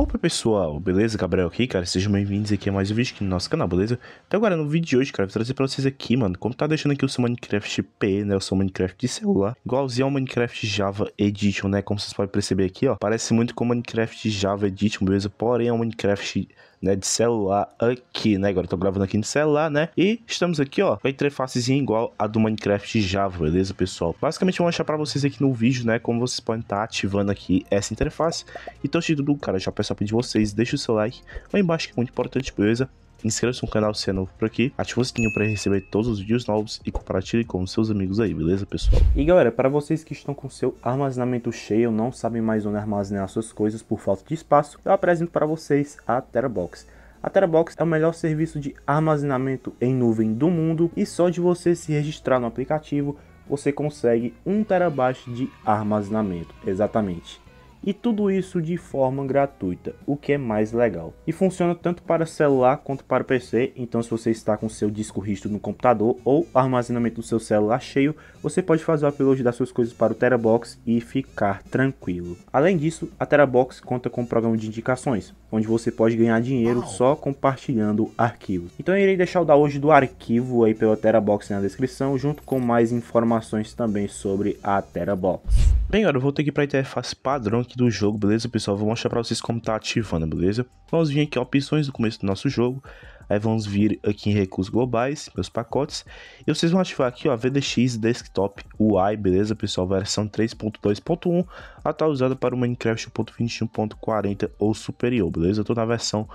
Opa pessoal, beleza? Gabriel aqui, cara, sejam bem-vindos aqui a mais um vídeo aqui no nosso canal, beleza? Então agora no vídeo de hoje, cara, vou trazer pra vocês aqui, mano, como tá deixando aqui o seu Minecraft P, né, o seu Minecraft de celular, igualzinho ao Minecraft Java Edition, né, como vocês podem perceber aqui, ó, parece muito com o Minecraft Java Edition, beleza? Porém é um Minecraft né, de celular aqui, né? Agora eu tô gravando aqui no celular, né? E estamos aqui, ó, com a interfacezinha igual a do Minecraft Java, beleza, pessoal? Basicamente eu vou achar para vocês aqui no vídeo, né, como vocês podem estar tá ativando aqui essa interface. Então, antes de tudo, cara, já peço a pedir vocês, deixa o seu like lá embaixo que é muito importante, beleza? Inscreva-se no canal se é novo por aqui, ative o sininho para receber todos os vídeos novos e compartilhe com os seus amigos aí, beleza pessoal? E galera, para vocês que estão com seu armazenamento cheio, não sabem mais onde armazenar suas coisas por falta de espaço, eu apresento para vocês a Terabox. A Terabox é o melhor serviço de armazenamento em nuvem do mundo e só de você se registrar no aplicativo você consegue 1 terabyte de armazenamento, exatamente e tudo isso de forma gratuita, o que é mais legal. E funciona tanto para celular quanto para PC, então se você está com seu disco rígido no computador ou armazenamento do seu celular cheio, você pode fazer o upload das suas coisas para o Terabox e ficar tranquilo. Além disso, a Terabox conta com um programa de indicações, onde você pode ganhar dinheiro só compartilhando arquivos. Então eu irei deixar o download do arquivo aí pela Terabox na descrição, junto com mais informações também sobre a Terabox. Bem, agora eu voltei aqui para a interface padrão aqui do jogo, beleza, pessoal? Vou mostrar para vocês como tá ativando, beleza? Vamos vir aqui opções do começo do nosso jogo. Aí vamos vir aqui em recursos globais, meus pacotes. E vocês vão ativar aqui, ó, VDX Desktop UI, beleza, pessoal? Versão 3.2.1, atualizada para o Minecraft 1.21.40 ou superior, beleza? Eu tô na versão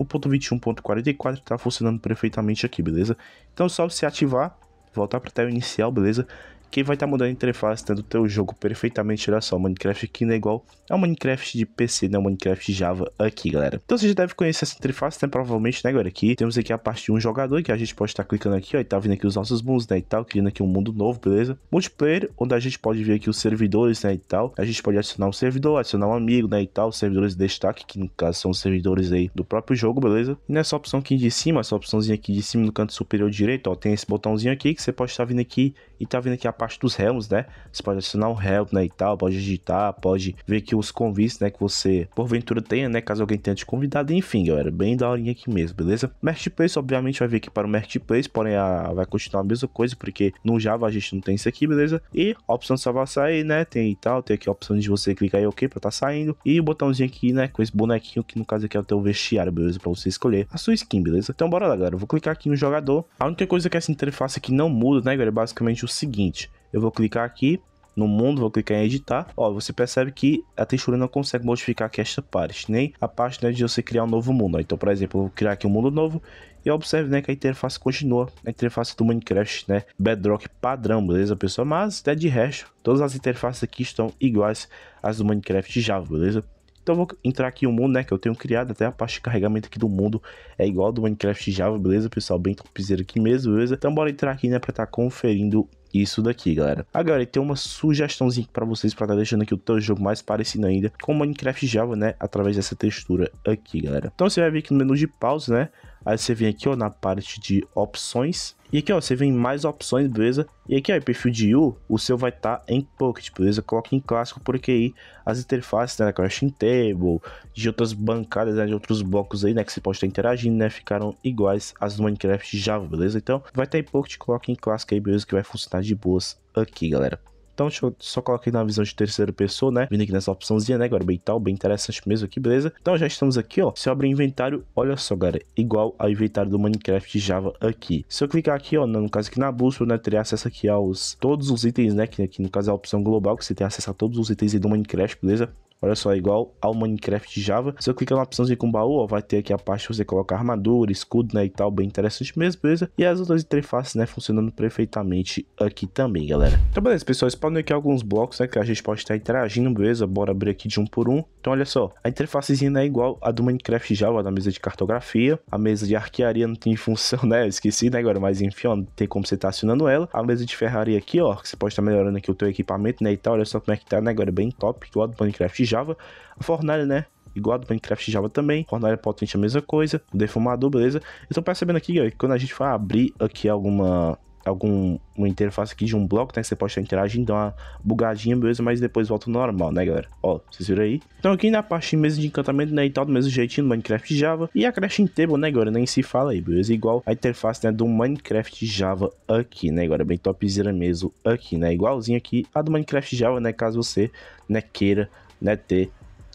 1.21.44, tá funcionando perfeitamente aqui, beleza? Então só se ativar, voltar para a tela inicial, beleza? que vai estar tá mudando a interface, tendo né, o teu jogo perfeitamente. Olha só, o Minecraft que não é igual ao Minecraft de PC, não é o Minecraft Java aqui, galera. Então você já deve conhecer essa interface, né? Provavelmente, né, galera? Aqui temos aqui a parte de um jogador, que a gente pode estar tá clicando aqui, ó, e tá vindo aqui os nossos mundos, né, e tal, criando aqui um mundo novo, beleza? Multiplayer, onde a gente pode ver aqui os servidores, né, e tal. A gente pode adicionar um servidor, adicionar um amigo, né, e tal, servidores de destaque, que no caso são os servidores aí do próprio jogo, beleza? E nessa opção aqui de cima, essa opçãozinha aqui de cima no canto superior direito, ó, tem esse botãozinho aqui que você pode estar tá vindo aqui e tá vindo aqui a parte dos realms, né? Você pode adicionar um réu, né, e tal, pode digitar, pode ver que os convites, né, que você porventura tenha, né, caso alguém tenha te convidado, enfim, galera, bem da horinha aqui mesmo, beleza? Marketplace, obviamente, vai vir aqui para o Marketplace, porém a, vai continuar a mesma coisa, porque no Java a gente não tem isso aqui, beleza? E a opção de salvar sair, né, tem e tal, tem aqui a opção de você clicar em OK para tá saindo, e o botãozinho aqui, né, com esse bonequinho que no caso aqui é o teu vestiário, beleza? Para você escolher a sua skin, beleza? Então bora lá, galera, vou clicar aqui no jogador. A única coisa que essa interface aqui não muda, né, galera, é basicamente o seguinte, eu vou clicar aqui no mundo, vou clicar em editar. Ó, você percebe que a textura não consegue modificar aqui esta parte, nem a parte né, de você criar um novo mundo. Então, por exemplo, eu vou criar aqui um mundo novo e observe né, que a interface continua, a interface do Minecraft, né, Bedrock padrão, beleza pessoal? Mas, até de resto, todas as interfaces aqui estão iguais às do Minecraft Java, beleza? Então vou entrar aqui no mundo, né, que eu tenho criado, até a parte de carregamento aqui do mundo é igual do Minecraft Java, beleza, pessoal? Bem topzera aqui mesmo, beleza? Então bora entrar aqui, né, pra estar tá conferindo isso daqui, galera. Agora, tem uma sugestãozinha para vocês para estar tá deixando aqui o teu jogo mais parecido ainda com Minecraft Java, né, através dessa textura aqui, galera. Então você vai vir aqui no menu de pausa, né, Aí você vem aqui ó, na parte de opções. E aqui ó, você vem mais opções, beleza? E aqui ó, perfil de U, o seu vai estar tá em Pocket, beleza? Coloque em clássico porque aí as interfaces, né, da Crashing Table, de outras bancadas, né, de outros blocos aí, né, que você pode estar interagindo, né, ficaram iguais às do Minecraft Java, beleza? Então, vai estar tá em Pocket, coloque em clássico aí, beleza? Que vai funcionar de boas aqui, galera. Então, deixa eu só coloquei na visão de terceira pessoa, né? Vindo aqui nessa opçãozinha, né, agora bem tal, bem interessante mesmo aqui, beleza? Então, já estamos aqui, ó. Se eu abrir inventário, olha só, galera, igual ao inventário do Minecraft Java aqui. Se eu clicar aqui, ó, no caso aqui na bússola, né, teria acesso aqui aos todos os itens, né, que aqui no caso é a opção global, que você tem acesso a todos os itens do Minecraft, beleza? Olha só, é igual ao Minecraft Java. Se eu clicar na opçãozinha com baú, ó, vai ter aqui a parte que você coloca armadura, escudo, né, e tal, bem interessante mesmo, beleza? E as outras interfaces, né, funcionando perfeitamente aqui também, galera. Então, beleza, pessoal, espalhando aqui alguns blocos, né, que a gente pode estar interagindo, beleza? Bora abrir aqui de um por um. Então, olha só, a interfacezinha né, é igual a do Minecraft Java, da mesa de cartografia. A mesa de arquearia não tem função, né, eu esqueci, né, agora, mas enfim, ó, tem como você estar tá acionando ela. A mesa de ferraria aqui, ó, que você pode estar melhorando aqui o teu equipamento, né, e tal. Olha só como é que tá, né, agora, é bem top, igual do Minecraft Java. Java, a fornalha, né? Igual a do Minecraft Java também, fornalha potente a mesma coisa, o defumador, beleza? Então percebendo aqui, galera, que quando a gente for abrir aqui alguma algum uma interface aqui de um bloco, né? Você pode estar interagindo, dá uma bugadinha beleza? mas depois volta ao normal, né, galera? Ó, vocês viram aí? Então aqui na parte de mesa de encantamento, né, e tal, do mesmo jeitinho do Minecraft Java. E a Crashing Table, né, galera? Nem se fala aí, beleza? Igual a interface, né, do Minecraft Java aqui, né, galera? Bem topzera mesmo aqui, né? Igualzinho aqui a do Minecraft Java, né? Caso você, né, queira né, ter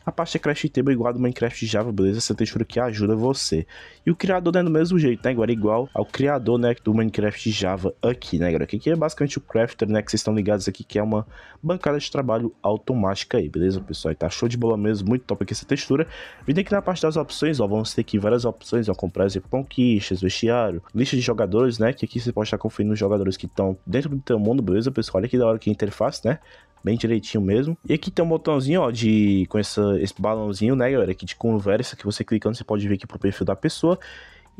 a pasta Crash Table igual a do Minecraft Java, beleza? Essa textura que ajuda você. E o criador né, do mesmo jeito, né, agora igual ao criador, né, do Minecraft Java aqui, né, galera? Que é basicamente o crafter, né, que vocês estão ligados aqui, que é uma bancada de trabalho automática aí, beleza, pessoal? E tá show de bola mesmo, muito top aqui essa textura. Vindo aqui na parte das opções, ó, vamos ter aqui várias opções, ó, comprar, exemplo, conquistas, vestiário, lista de jogadores, né, que aqui você pode estar conferindo os jogadores que estão dentro do teu mundo, beleza, pessoal? Olha que da hora que interface, né? bem direitinho mesmo. E aqui tem um botãozinho, ó, de com essa, esse balãozinho, né, galera, aqui de conversa, que você clicando você pode ver aqui pro perfil da pessoa.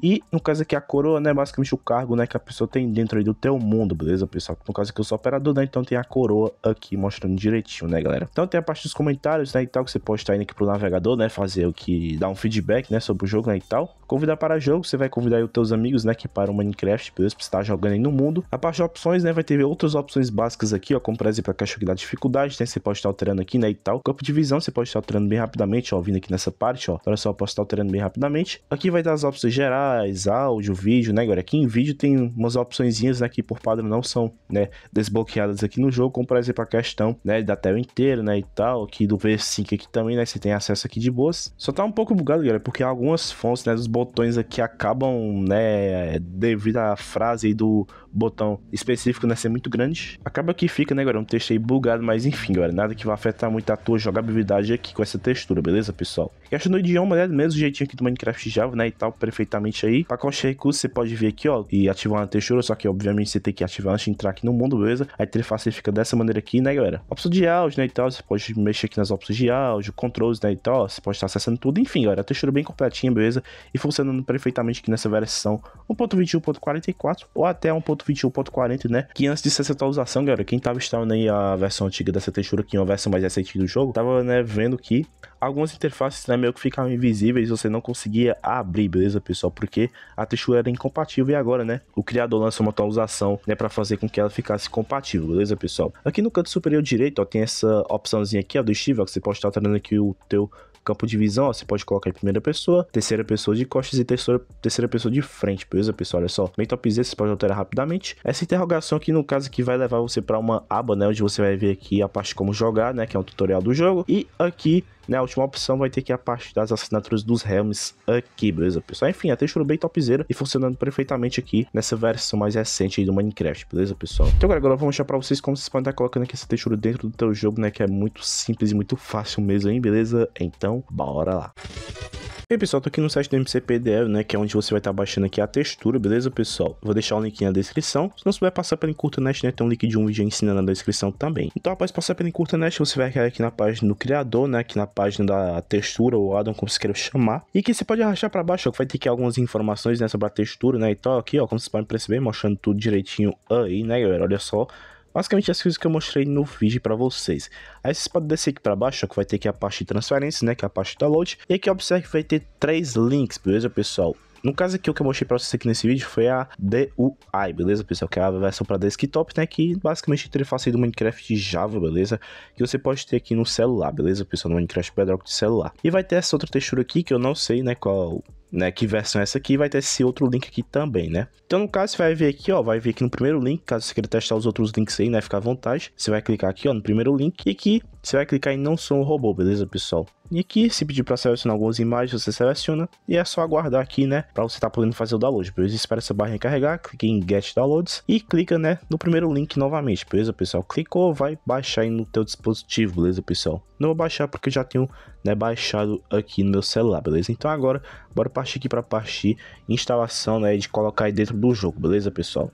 E no caso aqui, a coroa, né, basicamente o cargo, né, que a pessoa tem dentro aí do teu mundo, beleza, pessoal? No caso aqui, eu sou operador, né, então tem a coroa aqui mostrando direitinho, né, galera? Então tem a parte dos comentários, né, e tal, que você pode estar indo aqui pro navegador, né, fazer o que, dar um feedback, né, sobre o jogo, né, e tal. Convidar para jogo, você vai convidar aí os teus amigos, né, que para o Minecraft, beleza, pra estar tá jogando aí no mundo. A parte de opções, né, vai ter outras opções básicas aqui, ó, como por exemplo a caixa da dificuldade, né, você pode estar alterando aqui, né, e tal. Campo de visão, você pode estar alterando bem rapidamente, ó, vindo aqui nessa parte, ó. Olha é só, eu posso estar alterando bem rapidamente. Aqui vai dar as opções gerais, materiais, áudio, vídeo, né, galera? Aqui em vídeo tem umas opções né, que por padrão não são né, desbloqueadas aqui no jogo, como por exemplo a questão né, da tela inteira né, e tal, aqui do V5 aqui também, né, você tem acesso aqui de boas. Só tá um pouco bugado, galera, porque algumas fontes né, dos botões aqui acabam, né, devido à frase aí do botão específico, né, ser muito grande. Acaba que fica, né, galera, um texto aí bugado, mas enfim, galera, nada que vai afetar muito a tua jogabilidade aqui com essa textura, beleza, pessoal? Questão o idioma, né, do mesmo jeitinho aqui do Minecraft Java, né, e tal, perfeitamente aí. Pacote de recursos, você pode vir aqui, ó, e ativar uma textura, só que, obviamente, você tem que ativar antes de entrar aqui no mundo, beleza? A interface fica dessa maneira aqui, né, galera? Opção de áudio, né, e tal, você pode mexer aqui nas opções de áudio, controles, né, e tal, você pode estar acessando tudo, enfim, galera, a textura é bem completinha, beleza? E funcionando perfeitamente aqui nessa versão 1.21.44 ou até 1.21.44 1.21.40, né? Que antes de ser essa atualização, galera, quem tava instalando aí a versão antiga dessa textura, que é uma versão mais recente do jogo, tava, né, vendo que algumas interfaces, né, meio que ficavam invisíveis, você não conseguia abrir, beleza, pessoal? Porque a textura era incompatível e agora, né, o criador lançou uma atualização, né, para fazer com que ela ficasse compatível, beleza, pessoal? Aqui no canto superior direito, ó, tem essa opçãozinha aqui, ó, do Steve, ó, que você pode estar alterando aqui o teu campo de visão, ó, você pode colocar em primeira pessoa, terceira pessoa de costas e terceira, terceira pessoa de frente, beleza, pessoal? Olha só, bem topzinho, você pode alterar rapidamente. Essa interrogação aqui, no caso, que vai levar você para uma aba, né, onde você vai ver aqui a parte como jogar, né, que é um tutorial do jogo, e aqui né, a última opção vai ter que a parte das assinaturas dos Helms aqui, beleza, pessoal? Enfim, a textura bem topzera e funcionando perfeitamente aqui nessa versão mais recente do Minecraft, beleza, pessoal? Então, agora eu vou mostrar pra vocês como vocês podem estar colocando aqui essa textura dentro do teu jogo, né, que é muito simples e muito fácil mesmo, hein, beleza? Então, bora lá! Música e pessoal, tô aqui no site do MCPDL, né, que é onde você vai estar tá baixando aqui a textura, beleza, pessoal? Vou deixar o link na descrição. Se não souber passar pela Encurtanet, né, tem um link de um vídeo ensinando na descrição também. Então, após passar pela Encurtanet, você vai cair aqui na página do criador, né, aqui na página da textura ou addon, como você queira chamar. E que você pode arrastar para baixo, ó, que vai ter aqui algumas informações, né, sobre a textura, né, e tal, aqui, ó, como vocês podem perceber, mostrando tudo direitinho aí, né, galera, olha só basicamente as coisas que eu mostrei no vídeo para vocês. Aí vocês podem descer aqui para baixo, ó, que vai ter aqui a parte de transferência, né, que é a parte de download. E aqui observe que vai ter três links, beleza, pessoal? No caso aqui, o que eu mostrei para vocês aqui nesse vídeo foi a DUI, beleza, pessoal? Que é a versão para desktop, né? Que basicamente interface do Minecraft Java, beleza? Que você pode ter aqui no celular, beleza, pessoal? No Minecraft Bedrock de celular. E vai ter essa outra textura aqui, que eu não sei, né, qual né? Que versão é essa aqui? Vai ter esse outro link aqui também, né? Então, no caso, você vai ver aqui, ó, vai vir aqui no primeiro link, caso você queira testar os outros links aí, né? Fica à vontade. Você vai clicar aqui, ó, no primeiro link e aqui você vai clicar em não sou um robô, beleza, pessoal? E aqui, se pedir para selecionar algumas imagens, você seleciona e é só aguardar aqui, né, para você estar tá podendo fazer o download. Beleza? Espera essa barra recarregar, clique em Get Downloads e clica, né, no primeiro link novamente, beleza, pessoal? Clicou, vai baixar aí no teu dispositivo, beleza, pessoal? Não vou baixar porque já tenho, né, baixado aqui no meu celular, beleza? Então agora, bora partir aqui para a parte de instalação, né, de colocar aí dentro do jogo, beleza, pessoal?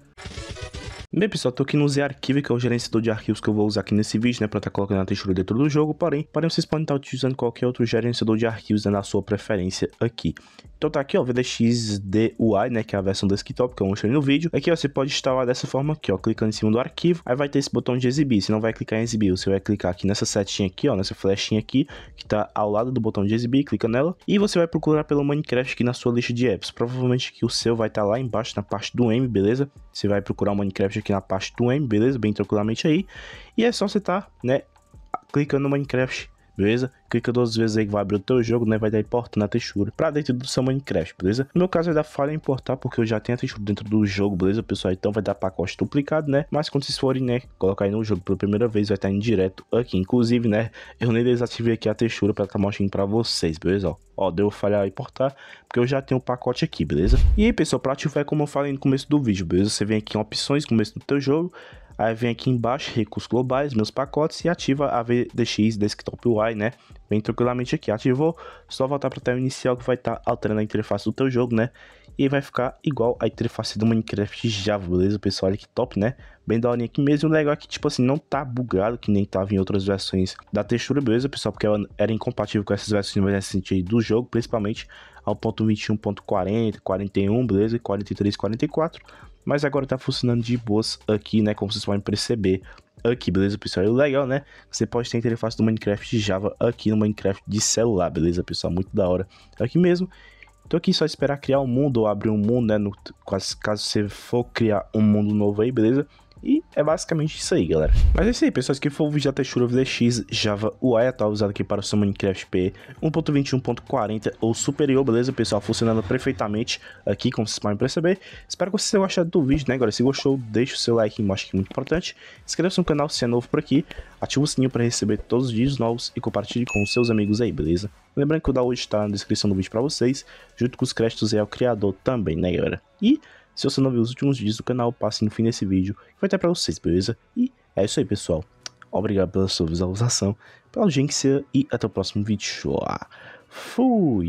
Bem pessoal, tô aqui no Z Archive, que é o gerenciador de arquivos que eu vou usar aqui nesse vídeo, né, para estar tá colocando a textura dentro do jogo, porém, porém vocês podem estar tá utilizando qualquer outro gerenciador de arquivos né, na sua preferência aqui. Então tá aqui, ó, VDXDUI, né, que é a versão desktop que eu mostrei no vídeo. Aqui, ó, você pode instalar dessa forma aqui, ó, clicando em cima do arquivo, aí vai ter esse botão de exibir, você não vai clicar em exibir, você vai clicar aqui nessa setinha aqui, ó, nessa flechinha aqui, que tá ao lado do botão de exibir, clica nela, e você vai procurar pelo Minecraft aqui na sua lista de apps. Provavelmente que o seu vai estar tá lá embaixo na parte do M, beleza? Você vai procurar o Minecraft aqui aqui na é parte do M, beleza? Bem tranquilamente aí. E é só você estar, tá, né, clicando no Minecraft beleza? Clica duas vezes aí que vai abrir o teu jogo, né? Vai dar importando a textura para dentro do seu Minecraft, beleza? No meu caso vai dar falha importar porque eu já tenho a textura dentro do jogo, beleza, pessoal? Então vai dar pacote duplicado, né? Mas quando vocês forem, né, colocar aí no jogo pela primeira vez, vai estar em direto aqui. Inclusive, né, eu nem desativei aqui a textura para estar mostrando para vocês, beleza? Ó, ó deu falha importar porque eu já tenho o pacote aqui, beleza? E aí, pessoal, para ativar como eu falei no começo do vídeo, beleza? Você vem aqui em opções, começo do teu jogo, Aí vem aqui embaixo, recursos globais, meus pacotes e ativa a VDX Desktop UI, né? Vem tranquilamente aqui, ativou, só voltar para o tela inicial que vai estar tá alterando a interface do teu jogo, né? E vai ficar igual a interface do Minecraft Java, beleza, pessoal? Olha que top, né? Bem da hora aqui mesmo, o legal é que, tipo assim, não tá bugado, que nem tava em outras versões da textura, beleza, pessoal? Porque ela era incompatível com essas versões mais recentes do jogo, principalmente ao ponto 21.40, 41, beleza? E 43, 44 mas agora tá funcionando de boas aqui, né? Como vocês podem perceber aqui, beleza, pessoal? E o legal, né? Você pode ter a interface do Minecraft Java aqui no Minecraft de celular, beleza, pessoal? Muito da hora aqui mesmo. Tô aqui só esperar criar um mundo ou abrir um mundo, né? No, caso, caso você for criar um mundo novo aí, beleza? E é basicamente isso aí, galera. Mas é isso aí, pessoal. Esse aqui foi o vídeo da textura VDX Java UI atual usado aqui para o seu Minecraft P 1.21.40 ou superior, beleza, pessoal? Funcionando perfeitamente aqui, como vocês podem perceber. Espero que vocês tenham gostado do vídeo, né, galera? Se gostou, deixa o seu like, mostra que é muito importante. Inscreva-se no canal se é novo por aqui. Ativa o sininho para receber todos os vídeos novos e compartilhe com os seus amigos aí, beleza? Lembrando que o download está na descrição do vídeo para vocês, junto com os créditos é o criador também, né, galera? E se você não viu os últimos vídeos do canal, passe no fim desse vídeo, que vai estar pra vocês, beleza? E é isso aí, pessoal. Obrigado pela sua visualização, pela audiência e até o próximo vídeo. Fui!